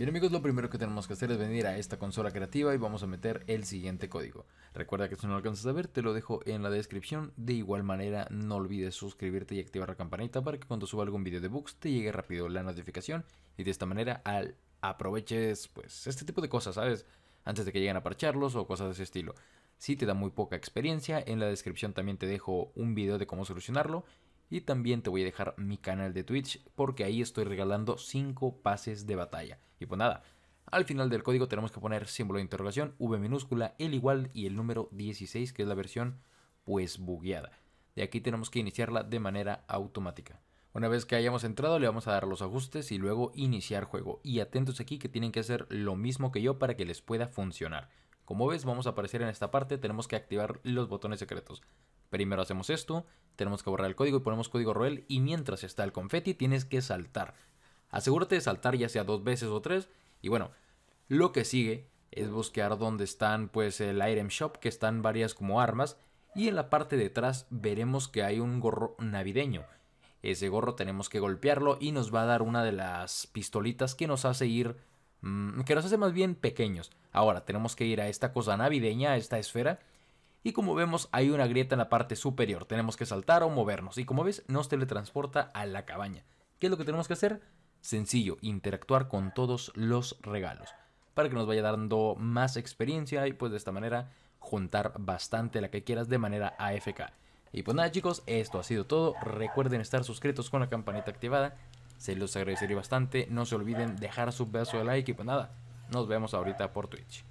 Bien amigos, lo primero que tenemos que hacer es venir a esta consola creativa y vamos a meter el siguiente código. Recuerda que si no lo alcanzas a ver, te lo dejo en la descripción. De igual manera, no olvides suscribirte y activar la campanita para que cuando suba algún video de bugs te llegue rápido la notificación y de esta manera al aproveches pues este tipo de cosas, ¿sabes? Antes de que lleguen a parcharlos o cosas de ese estilo. Si te da muy poca experiencia, en la descripción también te dejo un video de cómo solucionarlo y también te voy a dejar mi canal de Twitch porque ahí estoy regalando 5 pases de batalla. Y pues nada, al final del código tenemos que poner símbolo de interrogación, V minúscula, el igual y el número 16 que es la versión pues bugueada. De aquí tenemos que iniciarla de manera automática. Una vez que hayamos entrado le vamos a dar los ajustes y luego iniciar juego. Y atentos aquí que tienen que hacer lo mismo que yo para que les pueda funcionar. Como ves vamos a aparecer en esta parte, tenemos que activar los botones secretos primero hacemos esto, tenemos que borrar el código y ponemos código roel y mientras está el confeti tienes que saltar. Asegúrate de saltar ya sea dos veces o tres y bueno, lo que sigue es buscar donde están pues el item shop que están varias como armas y en la parte de atrás veremos que hay un gorro navideño. Ese gorro tenemos que golpearlo y nos va a dar una de las pistolitas que nos hace ir mm, que nos hace más bien pequeños. Ahora tenemos que ir a esta cosa navideña, a esta esfera y como vemos, hay una grieta en la parte superior. Tenemos que saltar o movernos. Y como ves, nos teletransporta a la cabaña. ¿Qué es lo que tenemos que hacer? Sencillo, interactuar con todos los regalos. Para que nos vaya dando más experiencia y pues de esta manera juntar bastante la que quieras de manera AFK. Y pues nada chicos, esto ha sido todo. Recuerden estar suscritos con la campanita activada. Se los agradecería bastante. No se olviden dejar su beso de like y pues nada, nos vemos ahorita por Twitch.